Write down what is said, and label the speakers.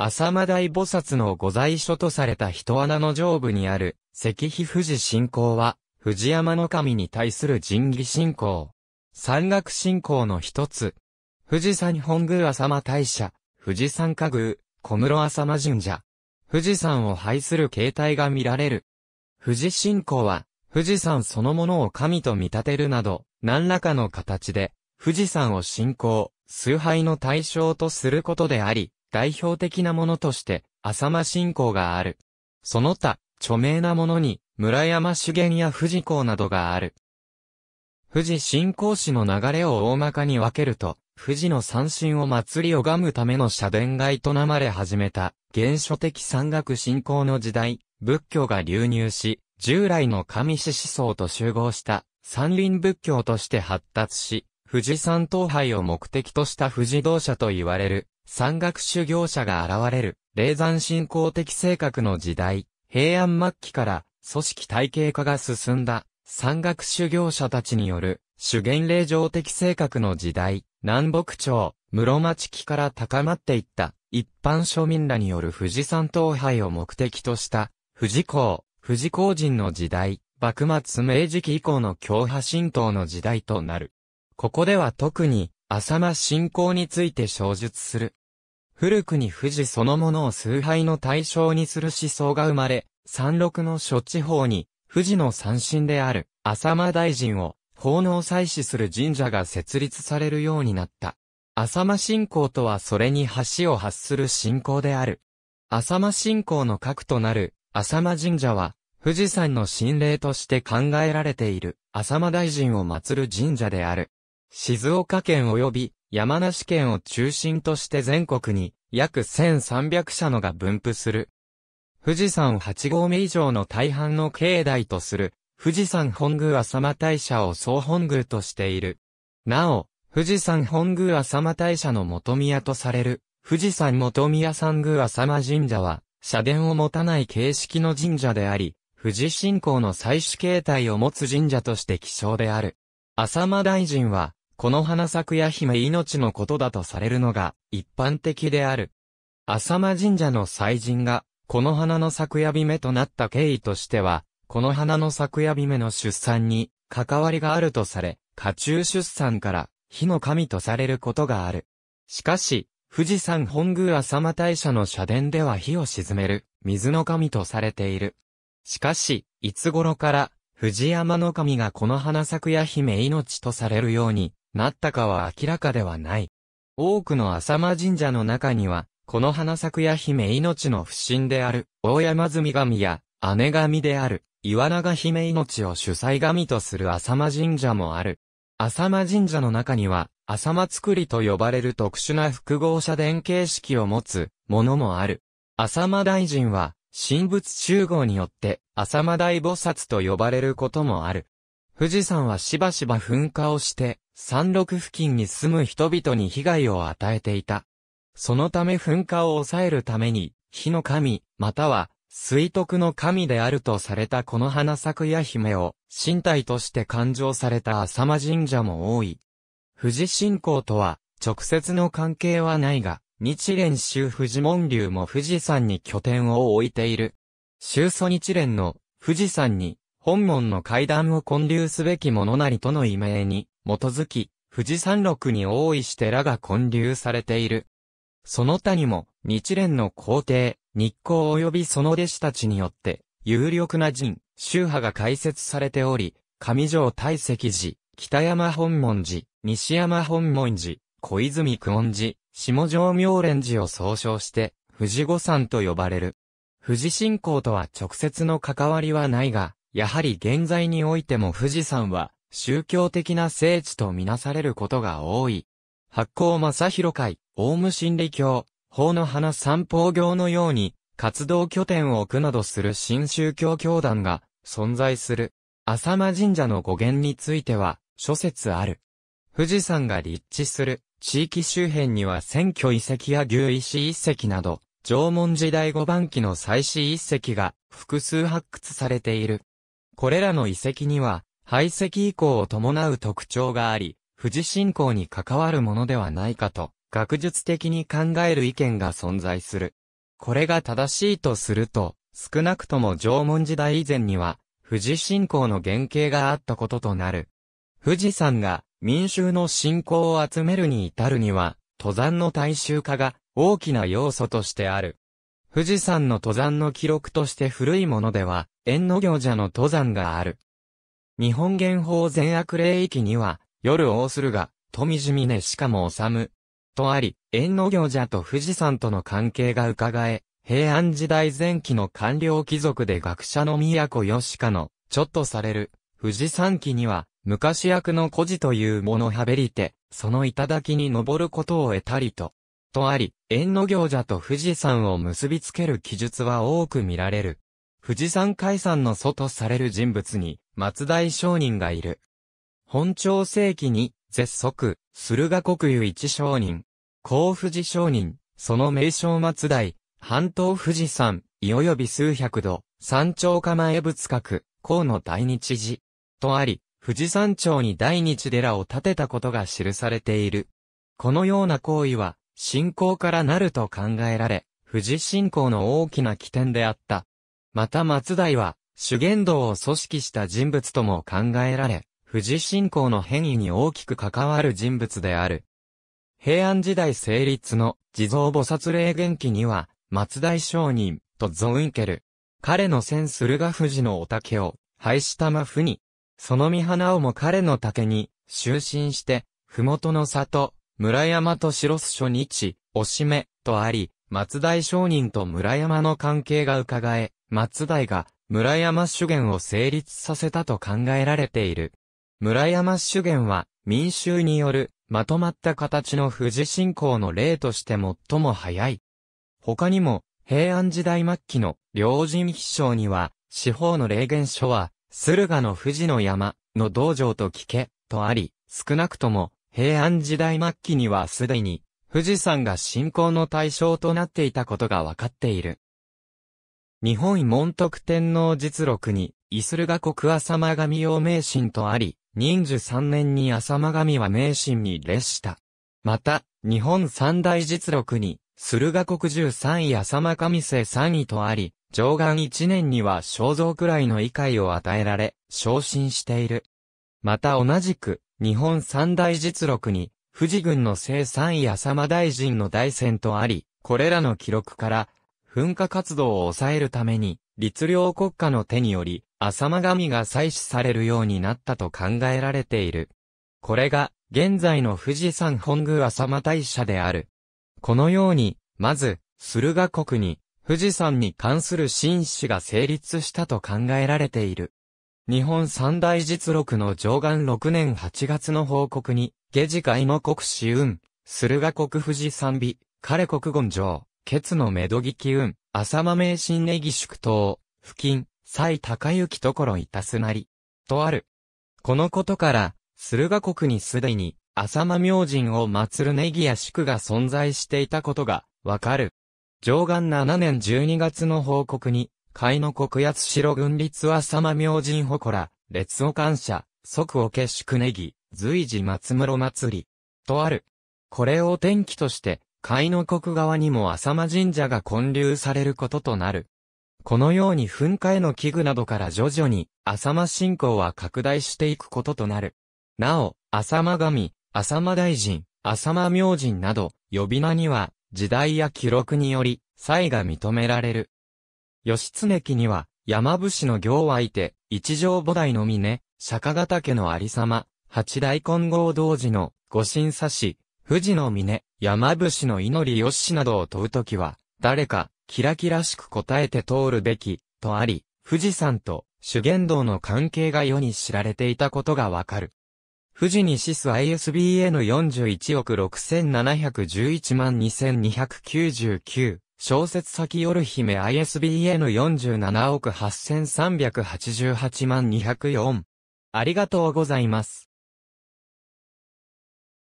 Speaker 1: 浅間大菩薩の御在所とされた人穴の上部にある、石碑富士信仰は、富士山の神に対する神儀信仰。山岳信仰の一つ。富士山本宮浅間大社、富士山下宮、小室浅間神社。富士山を拝する形態が見られる。富士信仰は、富士山そのものを神と見立てるなど、何らかの形で、富士山を信仰、崇拝の対象とすることであり、代表的なものとして、浅間信仰がある。その他、著名なものに、村山修験や富士港などがある。富士信仰史の流れを大まかに分けると、富士の三神を祭り拝むための社殿が営まれ始めた、原初的山岳信仰の時代、仏教が流入し、従来の神師思想と集合した山林仏教として発達し、富士山東廃を目的とした富士道社と言われる山岳修行者が現れる、霊山信仰的性格の時代、平安末期から組織体系化が進んだ、山岳修行者たちによる、主元霊場的性格の時代、南北朝、室町期から高まっていった、一般庶民らによる富士山東廃を目的とした、富士公、富士公人の時代、幕末明治期以降の強派神道の時代となる。ここでは特に、浅間信仰について小述する。古くに富士そのものを崇拝の対象にする思想が生まれ、山麓の諸地方に、富士の三神である、浅間大臣を、奉納祭祀する神社が設立されるようになった。浅間信仰とはそれに橋を発する信仰である。浅間信仰の核となる、浅間神社は、富士山の神霊として考えられている、浅間大臣を祀る神社である。静岡県及び、山梨県を中心として全国に約1300社のが分布する。富士山8合目以上の大半の境内とする、富士山本宮浅間大社を総本宮としている。なお、富士山本宮浅間大社の元宮とされる、富士山元宮山宮浅間神社は、社殿を持たない形式の神社であり、富士信仰の採取形態を持つ神社として希少である。浅間大臣は、この花咲くや姫命のことだとされるのが一般的である。浅間神社の祭神が、この花の咲くやとなった経緯としては、この花の咲くやの出産に関わりがあるとされ、家中出産から火の神とされることがある。しかし、富士山本宮浅間大社の社殿では火を沈める水の神とされている。しかし、いつ頃から、藤山の神がこの花咲くや姫命とされるようになったかは明らかではない。多くの浅間神社の中には、この花咲や姫命の不審である、大山積神や、姉神である、岩永姫命を主催神とする浅間神社もある。浅間神社の中には、浅間作りと呼ばれる特殊な複合社殿形式を持つものもある。浅間大臣は、神仏集合によって、浅間大菩薩と呼ばれることもある。富士山はしばしば噴火をして、山麓付近に住む人々に被害を与えていた。そのため噴火を抑えるために、火の神、または水徳の神であるとされたこの花咲くや姫を身体として勘定された浅間神社も多い。富士信仰とは直接の関係はないが、日蓮宗富士門流も富士山に拠点を置いている。宗祖日蓮の富士山に本門の階段を建立すべきものなりとの異名に基づき、富士山麓にして寺が建立されている。その他にも、日蓮の皇帝、日光及びその弟子たちによって、有力な人、宗派が開設されており、上条大石寺、北山本門寺、西山本門寺、小泉久遠寺、下条明蓮寺を総称して、富士五山と呼ばれる。富士信仰とは直接の関わりはないが、やはり現在においても富士山は、宗教的な聖地とみなされることが多い。発甲正広会、オウム真理教、法の花三宝行のように、活動拠点を置くなどする新宗教教団が存在する。浅間神社の語源については、諸説ある。富士山が立地する地域周辺には選挙遺跡や牛石遺跡など、縄文時代五番期の祭祀遺跡が複数発掘されている。これらの遺跡には、排斥移行を伴う特徴があり、富士信仰に関わるものではないかと、学術的に考える意見が存在する。これが正しいとすると、少なくとも縄文時代以前には、富士信仰の原型があったこととなる。富士山が民衆の信仰を集めるに至るには、登山の大衆化が大きな要素としてある。富士山の登山の記録として古いものでは、縁の行者の登山がある。日本原法全悪霊域には、夜大するが、富じ峰しかも治む。とあり、縁の行者と富士山との関係が伺え、平安時代前期の官僚貴族で学者の都吉家の、ちょっとされる、富士山記には、昔役の孤児というものはべりて、その頂に登ることを得たりと。とあり、縁の行者と富士山を結びつける記述は多く見られる。富士山解散の祖とされる人物に、松代商人がいる。本朝世紀に、絶足、駿河国有一商人、甲富士商人、その名称松代、半島富士山、いよよび数百度、山頂構え仏閣、甲の大日寺、とあり、富士山頂に大日寺を建てたことが記されている。このような行為は、信仰からなると考えられ、富士信仰の大きな起点であった。また松代は、修験道を組織した人物とも考えられ、富士信仰の変異に大きく関わる人物である。平安時代成立の地蔵菩薩霊元記には、松代商人とゾウンケル。彼の千駿河富士のお竹を廃したまふに、その見花をも彼の竹に就寝して、麓の里、村山と白須初日、おしめ、とあり、松代商人と村山の関係が伺え、松代が村山主元を成立させたと考えられている。村山主元は民衆によるまとまった形の富士信仰の例として最も早い。他にも平安時代末期の両人秘書には四方の霊言書は駿河の富士の山の道場と聞けとあり少なくとも平安時代末期にはすでに富士山が信仰の対象となっていたことがわかっている。日本門徳天皇実録に、イスルガ国浅間神を名神とあり、忍寿3年に浅間神は名神に列した。また、日本三大実録に、駿河国十三位浅間神聖三位とあり、上岸一年には肖像くらいの異界を与えられ、昇進している。また同じく、日本三大実録に、富士軍の聖三位浅間大臣の大戦とあり、これらの記録から、噴火活動を抑えるために、律令国家の手により、浅間神が採取されるようになったと考えられている。これが、現在の富士山本宮浅間大社である。このように、まず、駿河国に、富士山に関する紳士が成立したと考えられている。日本三大実録の上岸6年8月の報告に、下次会の国士運、駿河国富士山美、彼国言上、ケツのメドギキウン、浅間名神ネギ祝島、付近、最高行ところいたすなり、とある。このことから、駿河国にすでに、浅間明神を祀るネギや祝が存在していたことが、わかる。上岸7年12月の報告に、海の国八城軍立浅間明神祠、列を感謝、即おけ祝ネギ、随時松室祭り、とある。これを天気として、海の国側にも浅間神社が建立されることとなる。このように噴火への危惧などから徐々に、浅間信仰は拡大していくこととなる。なお、浅間神、浅間大臣、浅間明神など、呼び名には、時代や記録により、才が認められる。義経記には、山伏の行を相手、一条菩提の峰、釈迦ヶ岳の有様、八大金剛同時の、御神差し、富士の峰、山伏の祈りよしなどを問うときは、誰か、キラキラしく答えて通るべき、とあり、富士山と修験道の関係が世に知られていたことがわかる。富士にシス ISBN41 億6711万2299小説先夜姫 ISBN47 億8388万204ありがとうございます。